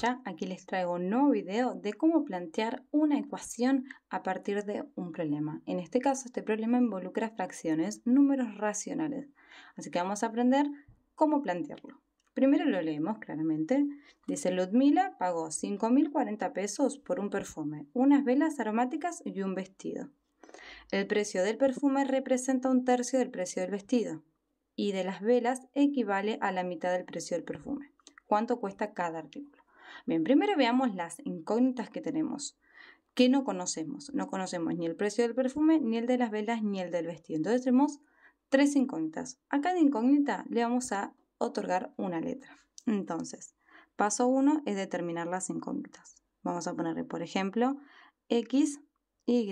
ya, aquí les traigo un nuevo video de cómo plantear una ecuación a partir de un problema. En este caso, este problema involucra fracciones, números racionales. Así que vamos a aprender cómo plantearlo. Primero lo leemos claramente. Dice, Ludmila pagó 5.040 pesos por un perfume, unas velas aromáticas y un vestido. El precio del perfume representa un tercio del precio del vestido y de las velas equivale a la mitad del precio del perfume cuánto cuesta cada artículo. Bien, primero veamos las incógnitas que tenemos. que no conocemos? No conocemos ni el precio del perfume, ni el de las velas, ni el del vestido. Entonces tenemos tres incógnitas. A cada incógnita le vamos a otorgar una letra. Entonces, paso uno es determinar las incógnitas. Vamos a ponerle, por ejemplo, X, Y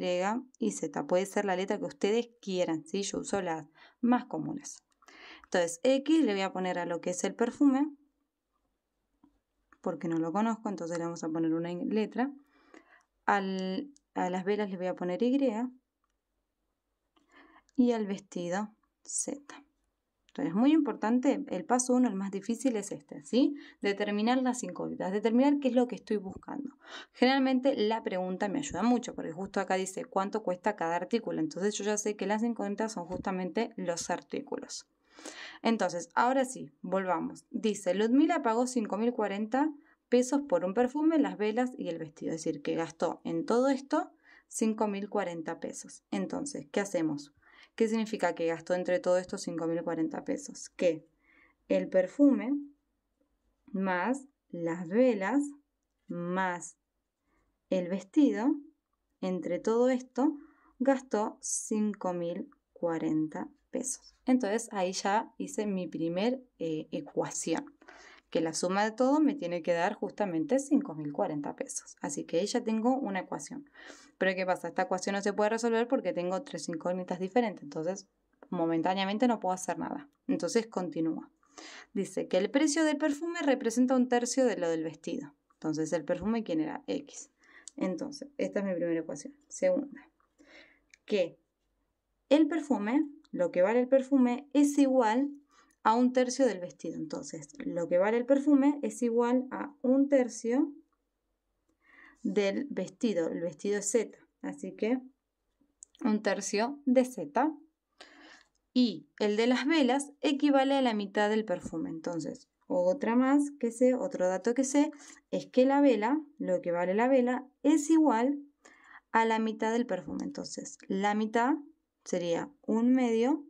y Z. Puede ser la letra que ustedes quieran, si Yo uso las más comunes. Entonces, X le voy a poner a lo que es el perfume, porque no lo conozco, entonces le vamos a poner una letra. a las velas le voy a poner Y y al vestido Z. Entonces, es muy importante, el paso uno, el más difícil es este, ¿sí? Determinar las incógnitas, determinar qué es lo que estoy buscando. Generalmente la pregunta me ayuda mucho, porque justo acá dice cuánto cuesta cada artículo. Entonces yo ya sé que las incógnitas son justamente los artículos. Entonces, ahora sí, volvamos. Dice, Ludmila pagó 5.040 pesos por un perfume, las velas y el vestido. Es decir, que gastó en todo esto 5.040 pesos. Entonces, ¿qué hacemos? ¿Qué significa que gastó entre todo esto 5.040 pesos? Que el perfume más las velas más el vestido, entre todo esto, gastó 5.040 entonces ahí ya hice mi primer eh, ecuación, que la suma de todo me tiene que dar justamente 5.040 pesos. Así que ahí ya tengo una ecuación. Pero ¿qué pasa? Esta ecuación no se puede resolver porque tengo tres incógnitas diferentes, entonces momentáneamente no puedo hacer nada. Entonces continúa. Dice que el precio del perfume representa un tercio de lo del vestido. Entonces el perfume, ¿quién era? X. Entonces, esta es mi primera ecuación. Segunda, que el perfume lo que vale el perfume es igual a un tercio del vestido. Entonces, lo que vale el perfume es igual a un tercio del vestido. El vestido es Z, así que un tercio de Z. Y el de las velas equivale a la mitad del perfume. Entonces, otra más que sé, otro dato que sé, es que la vela, lo que vale la vela, es igual a la mitad del perfume. Entonces, la mitad sería un medio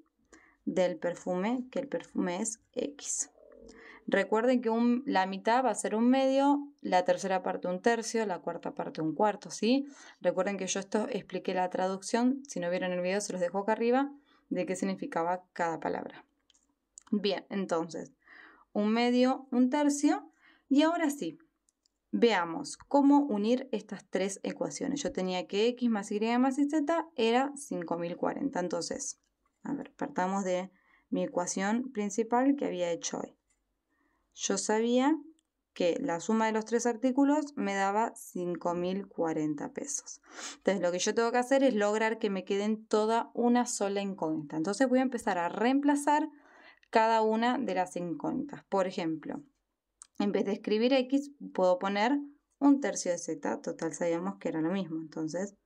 del perfume, que el perfume es X. Recuerden que la mitad va a ser un medio, la tercera parte un tercio, la cuarta parte un cuarto, ¿sí? Recuerden que yo esto expliqué la traducción, si no vieron el video se los dejo acá arriba, de qué significaba cada palabra. Bien, entonces, un medio, un tercio, y ahora sí, Veamos cómo unir estas tres ecuaciones. Yo tenía que x más y más y z era 5040. Entonces, a ver, partamos de mi ecuación principal que había hecho hoy. Yo sabía que la suma de los tres artículos me daba 5.040 pesos. Entonces lo que yo tengo que hacer es lograr que me queden toda una sola incógnita. Entonces voy a empezar a reemplazar cada una de las incógnitas. Por ejemplo, en vez de escribir X, puedo poner un tercio de Z. Total, sabíamos que era lo mismo. Entonces,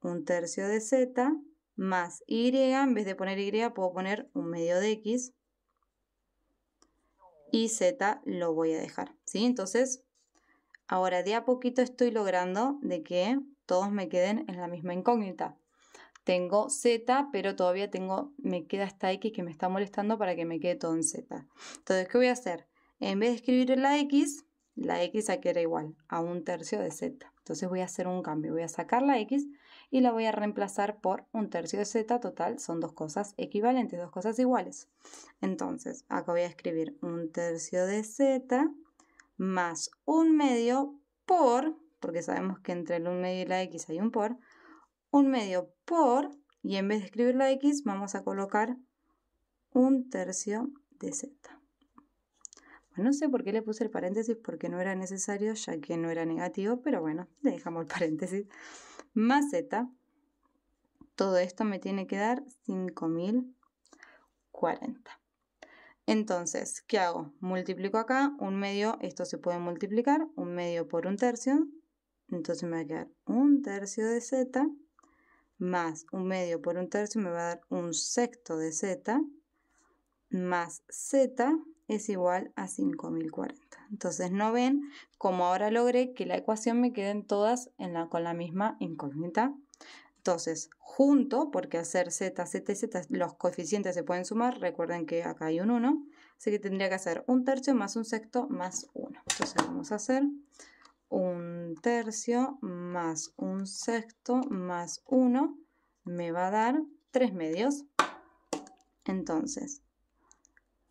un tercio de Z más Y. En vez de poner Y, puedo poner un medio de X. Y Z lo voy a dejar. ¿sí? Entonces, ahora de a poquito estoy logrando de que todos me queden en la misma incógnita. Tengo Z, pero todavía tengo, me queda esta X que me está molestando para que me quede todo en Z. Entonces, ¿qué voy a hacer? En vez de escribir la X, la X aquí era igual a un tercio de Z. Entonces voy a hacer un cambio, voy a sacar la X y la voy a reemplazar por un tercio de Z total. Son dos cosas equivalentes, dos cosas iguales. Entonces, acá voy a escribir un tercio de Z más un medio por, porque sabemos que entre el un medio y la X hay un por, un medio por, y en vez de escribir la X vamos a colocar un tercio de Z. No sé por qué le puse el paréntesis porque no era necesario ya que no era negativo, pero bueno, le dejamos el paréntesis. Más Z, todo esto me tiene que dar 5040. Entonces, ¿qué hago? Multiplico acá un medio, esto se puede multiplicar, un medio por un tercio, entonces me va a quedar un tercio de z, más un medio por un tercio me va a dar un sexto de z, más z, es igual a 5040. Entonces no ven como ahora logré que la ecuación me queden todas en la, con la misma incógnita. Entonces, junto, porque hacer z, z z, los coeficientes se pueden sumar, recuerden que acá hay un 1, así que tendría que hacer un tercio más un sexto más 1. Entonces vamos a hacer un tercio más un sexto más 1 me va a dar tres medios. Entonces,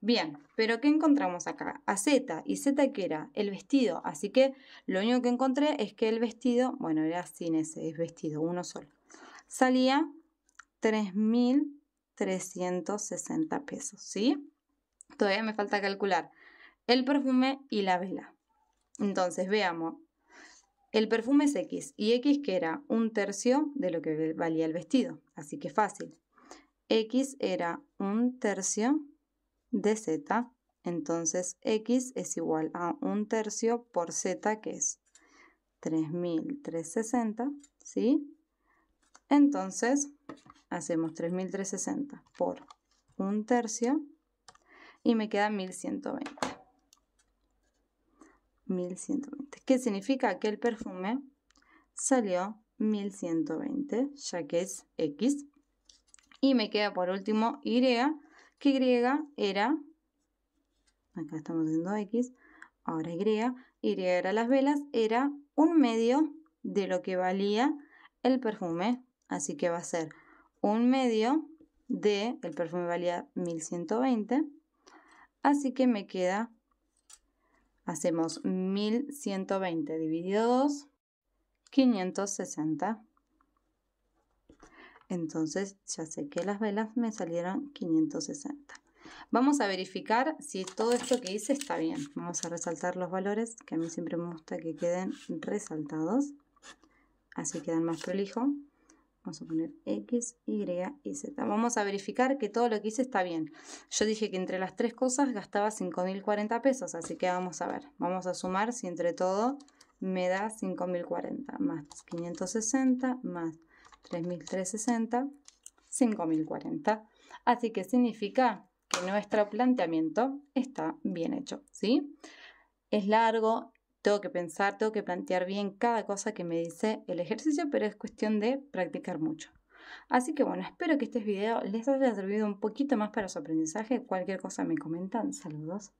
Bien, pero ¿qué encontramos acá? A Z, y Z que era el vestido, así que lo único que encontré es que el vestido, bueno, era sin ese, es vestido, uno solo, salía 3.360 pesos, ¿sí? Todavía me falta calcular el perfume y la vela. Entonces, veamos, el perfume es X y X que era un tercio de lo que valía el vestido, así que fácil. X era un tercio de z. Entonces x es igual a un tercio por z que es 3360, ¿sí? Entonces hacemos 3360 por un tercio y me queda 1120. 1120. ¿Qué significa? Que el perfume salió 1120, ya que es X. Y me queda por último Y, que Y era, acá estamos haciendo X, ahora Y, Y era las velas, era un medio de lo que valía el perfume. Así que va a ser un medio de, el perfume valía 1120, así que me queda, hacemos 1120 dividido 2, 560. Entonces ya sé que las velas me salieron 560. Vamos a verificar si todo esto que hice está bien. Vamos a resaltar los valores, que a mí siempre me gusta que queden resaltados. Así quedan más prolijo. Vamos a poner X, Y y Z. Vamos a verificar que todo lo que hice está bien. Yo dije que entre las tres cosas gastaba 5.040 pesos, así que vamos a ver. Vamos a sumar si entre todo me da 5.040 más 560 más 3360, 5040. Así que significa que nuestro planteamiento está bien hecho, ¿sí? Es largo, tengo que pensar, tengo que plantear bien cada cosa que me dice el ejercicio, pero es cuestión de practicar mucho. Así que bueno, espero que este video les haya servido un poquito más para su aprendizaje. Cualquier cosa me comentan. Saludos.